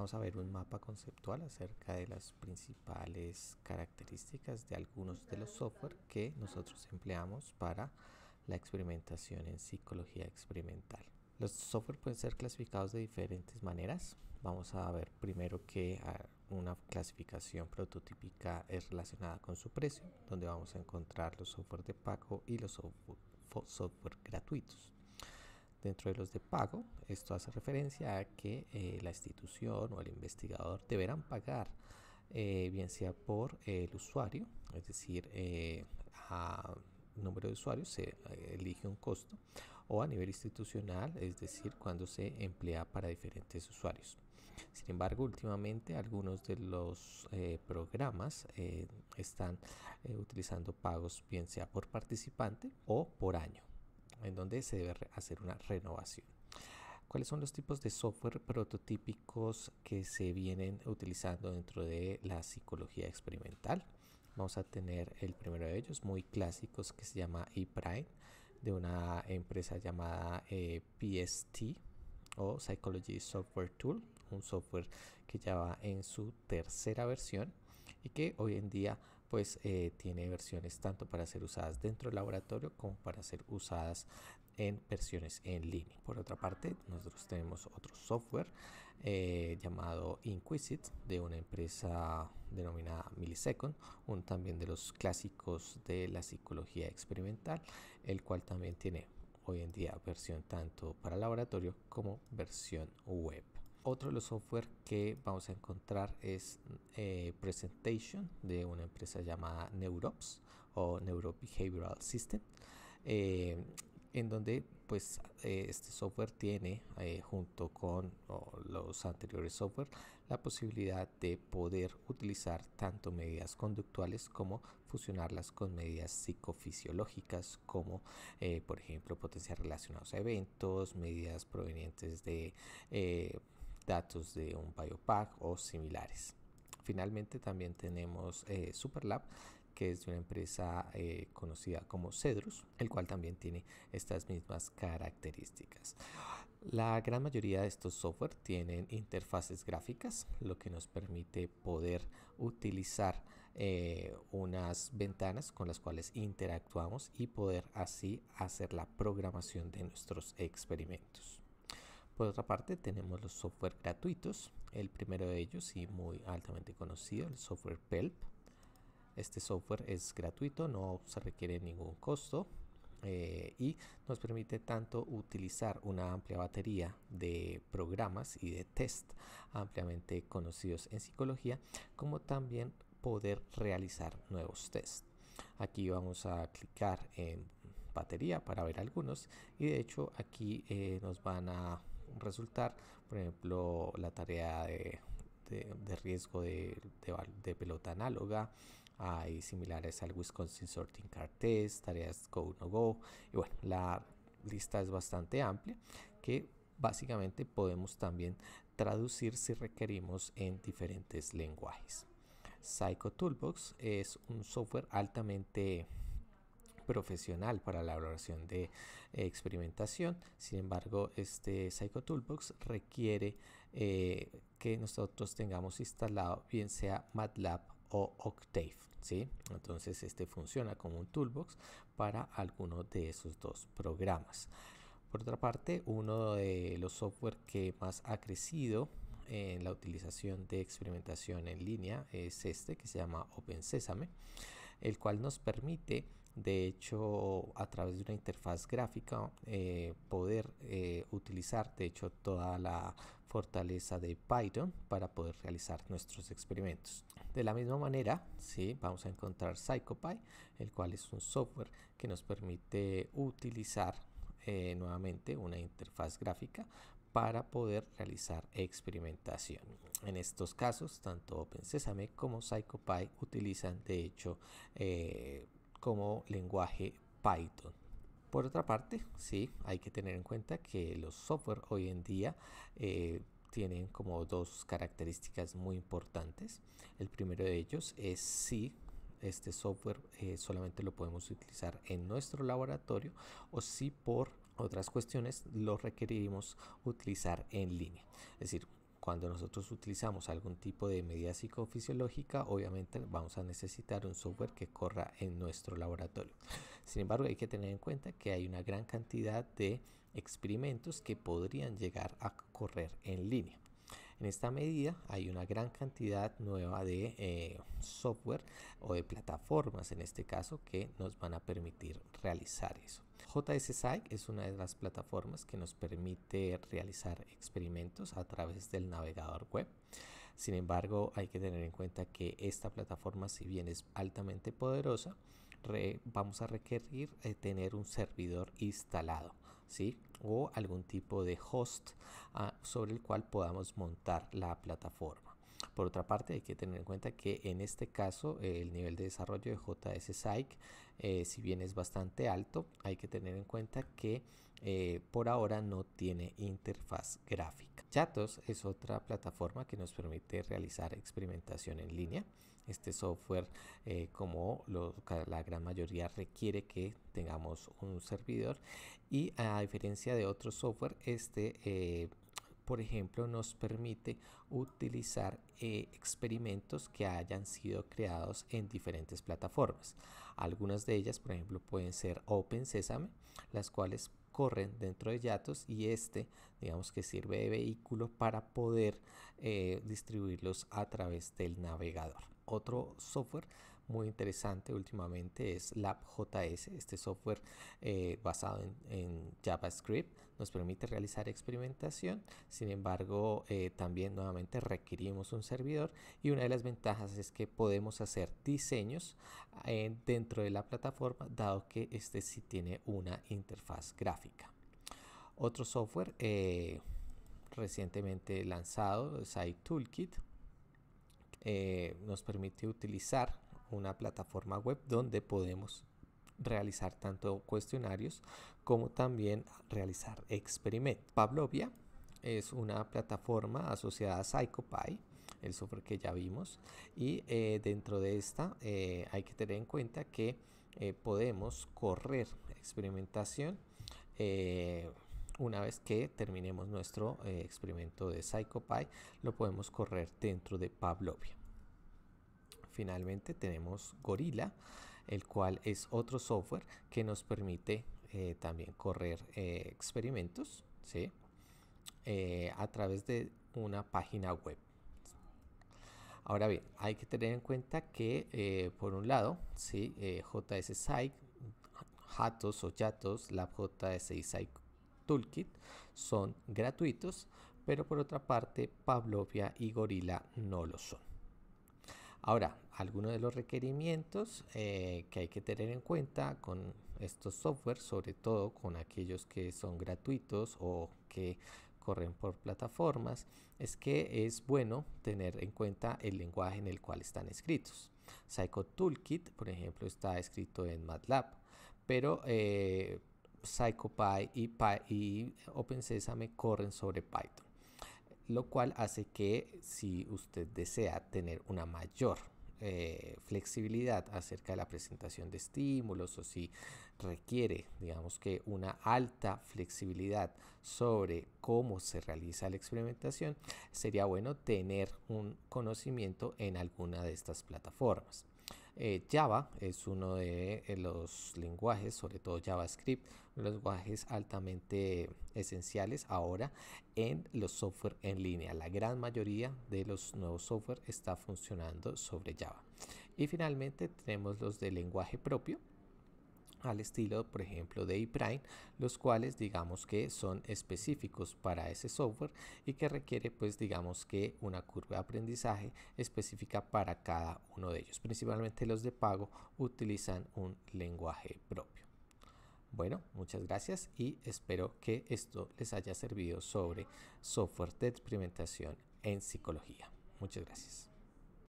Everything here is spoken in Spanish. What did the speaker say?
Vamos a ver un mapa conceptual acerca de las principales características de algunos de los software que nosotros empleamos para la experimentación en psicología experimental. Los software pueden ser clasificados de diferentes maneras. Vamos a ver primero que ah, una clasificación prototípica es relacionada con su precio, donde vamos a encontrar los software de pago y los software, software gratuitos. Dentro de los de pago, esto hace referencia a que eh, la institución o el investigador deberán pagar, eh, bien sea por el usuario, es decir, eh, a número de usuarios se elige un costo, o a nivel institucional, es decir, cuando se emplea para diferentes usuarios. Sin embargo, últimamente algunos de los programas están utilizando pagos bien sea por participante o por año en donde se debe hacer una renovación. ¿Cuáles son los tipos de software prototípicos que se vienen utilizando dentro de la psicología experimental? Vamos a tener el primero de ellos, muy clásicos, que se llama ePrime, de una empresa llamada eh, PST o Psychology Software Tool, un software que ya va en su tercera versión y que hoy en día pues eh, tiene versiones tanto para ser usadas dentro del laboratorio como para ser usadas en versiones en línea. Por otra parte, nosotros tenemos otro software eh, llamado Inquisit de una empresa denominada Millisecond, un también de los clásicos de la psicología experimental, el cual también tiene hoy en día versión tanto para laboratorio como versión web. Otro de los software que vamos a encontrar es eh, Presentation de una empresa llamada Neurops o Neurobehavioral System, eh, en donde pues eh, este software tiene junto con los anteriores software la posibilidad de poder utilizar tanto medidas conductuales como fusionarlas con medidas psicofisiológicas como por ejemplo potencias relacionados a eventos, medidas provenientes de datos de un biopack o similares. Finalmente también tenemos eh, Superlab, que es de una empresa eh, conocida como Cedrus, el cual también tiene estas mismas características. La gran mayoría de estos software tienen interfaces gráficas, lo que nos permite poder utilizar eh, unas ventanas con las cuales interactuamos y poder así hacer la programación de nuestros experimentos. Por otra parte, tenemos los software gratuitos. El primero de ellos y muy altamente conocido, el software PELP. Este software es gratuito, no se requiere ningún costo eh, y nos permite tanto utilizar una amplia batería de programas y de test ampliamente conocidos en psicología, como también poder realizar nuevos tests. Aquí vamos a clicar en batería para ver algunos y de hecho aquí eh, nos van a resultar, por ejemplo, la tarea de, riesgo de, de, pelota análoga, hay similares al Wisconsin Sorting Cartes, tareas Go No Go, y bueno, la lista es bastante amplia que básicamente podemos también traducir si requerimos en diferentes lenguajes. Psycho Toolbox es un software altamente profesional para la valoración de eh, experimentación. Sin embargo, este Psycho Toolbox requiere eh, que nosotros tengamos instalado bien sea MATLAB o Octave, ¿sí? Entonces este funciona como un toolbox para alguno de esos dos programas. Por otra parte, uno de los software que más ha crecido en la utilización de experimentación en línea es este que se llama OpenSesame, el cual nos permite de hecho a través de una interfaz gráfica eh, poder eh, utilizar de hecho toda la fortaleza de Python para poder realizar nuestros experimentos de la misma manera sí, vamos a encontrar PsychoPy el cual es un software que nos permite utilizar eh, nuevamente una interfaz gráfica para poder realizar experimentación. En estos casos, tanto OpenSesame como PsychoPy utilizan de hecho como lenguaje Python. Por otra parte, sí, hay que tener en cuenta que los software hoy en día eh, tienen como dos características muy importantes. El primero de ellos es si este software eh, solamente lo podemos utilizar en nuestro laboratorio o si por otras cuestiones lo requerimos utilizar en línea. Es decir, cuando nosotros utilizamos algún tipo de medida psicofisiológica, obviamente vamos a necesitar un software que corra en nuestro laboratorio. Sin embargo, hay que tener en cuenta que hay una gran cantidad de experimentos que podrían llegar a correr en línea. En esta medida hay una gran cantidad nueva de eh, software o de plataformas en este caso que nos van a permitir realizar eso. JSSI es una de las plataformas que nos permite realizar experimentos a través del navegador web. Sin embargo, hay que tener en cuenta que esta plataforma, si bien es altamente poderosa, vamos a requerir eh, tener un servidor instalado o algún tipo de host ah, sobre el cual podamos montar la plataforma. Por otra parte, hay que tener en cuenta que en este caso el nivel de desarrollo de JS Psych, eh, si bien es bastante alto, hay que tener en cuenta que eh, por ahora no tiene interfaz gráfica. Chatos es otra plataforma que nos permite realizar experimentación en línea. Este software, eh, como la gran mayoría, requiere que tengamos un servidor y a diferencia de otros software, este... Eh, por ejemplo, nos permite utilizar eh, experimentos que hayan sido creados en diferentes plataformas. Algunas de ellas, por ejemplo, pueden ser Open Sesame, las cuales corren dentro de Yatos y este digamos que sirve de vehículo para poder eh, distribuirlos a través del navegador. Otro software muy interesante últimamente es LabJS. Este software eh, basado en, JavaScript nos permite realizar experimentación. Sin embargo, eh, también nuevamente requerimos un servidor y una de las ventajas es que podemos hacer diseños eh, dentro de la plataforma dado que este sí tiene una interfaz gráfica. Otro software recientemente lanzado, es iToolkit eh, nos permite utilizar una plataforma web donde podemos realizar tanto cuestionarios como también realizar experimentos. Pavlovia es una plataforma asociada a PsychoPy, el software que ya vimos, y eh, dentro de esta eh, hay que tener en cuenta que podemos correr experimentación una vez que terminemos nuestro eh, experimento de PsychoPy, lo podemos correr dentro de Pavlovia. Finalmente tenemos Gorilla, el cual es otro software que nos permite eh, también correr eh, experimentos ¿sí? a través de una página web. Ahora bien, hay que tener en cuenta que por un lado, ¿sí? JS Psych, Hatos o Yatos, la y Psych Toolkit son gratuitos, pero por otra parte Pavlovia y Gorila no lo son. Ahora, algunos de los requerimientos eh, que hay que tener en cuenta con estos software, sobre todo con aquellos que son gratuitos o que corren por plataformas, es que es bueno tener en cuenta el lenguaje en el cual están escritos. Psycho Toolkit, por ejemplo, está escrito en MATLAB, pero eh, PsychoPy y, corren sobre Python, lo cual hace que si usted desea tener una mayor eh, flexibilidad acerca de la presentación de estímulos o si requiere, digamos que una alta flexibilidad sobre cómo se realiza la experimentación, sería bueno tener un conocimiento en alguna de estas plataformas. Eh, Java es uno de eh, los lenguajes, sobre todo JavaScript, los lenguajes altamente esenciales ahora en los software en línea. La gran mayoría de los nuevos software está funcionando sobre Java. Y finalmente tenemos los de lenguaje propio, al estilo, por ejemplo, de iPrime, los cuales digamos que son específicos para ese software y que requiere, pues digamos que una curva de aprendizaje específica para cada uno de ellos. Principalmente los de pago utilizan un lenguaje propio. Bueno, muchas gracias y espero que esto les haya servido sobre software de experimentación en psicología. Muchas gracias.